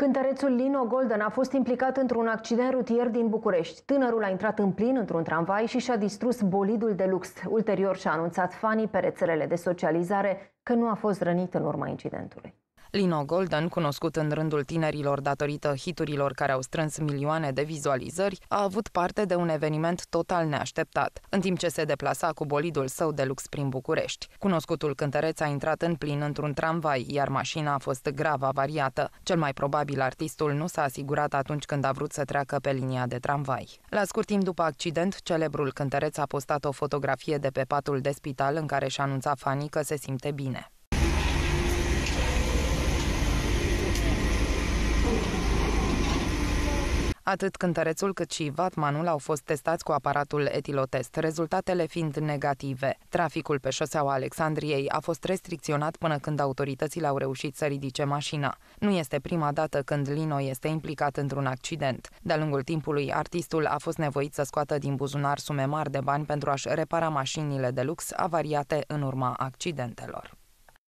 Cântărețul Lino Golden a fost implicat într-un accident rutier din București. Tânărul a intrat în plin într-un tramvai și și-a distrus bolidul de lux. Ulterior și-a anunțat fanii pe rețelele de socializare că nu a fost rănit în urma incidentului. Lino Golden, cunoscut în rândul tinerilor datorită hiturilor care au strâns milioane de vizualizări, a avut parte de un eveniment total neașteptat, în timp ce se deplasa cu bolidul său de lux prin București. Cunoscutul cântăreț a intrat în plin într-un tramvai, iar mașina a fost grav avariată. Cel mai probabil artistul nu s-a asigurat atunci când a vrut să treacă pe linia de tramvai. La scurt timp după accident, celebrul cântăreț a postat o fotografie de pe patul de spital în care și a anunțat fanii că se simte bine. Atât cântărețul cât și Vatmanul au fost testați cu aparatul etilotest, rezultatele fiind negative. Traficul pe șoseaua Alexandriei a fost restricționat până când autoritățile au reușit să ridice mașina. Nu este prima dată când Lino este implicat într-un accident. De-a lungul timpului, artistul a fost nevoit să scoată din buzunar sume mari de bani pentru a-și repara mașinile de lux avariate în urma accidentelor.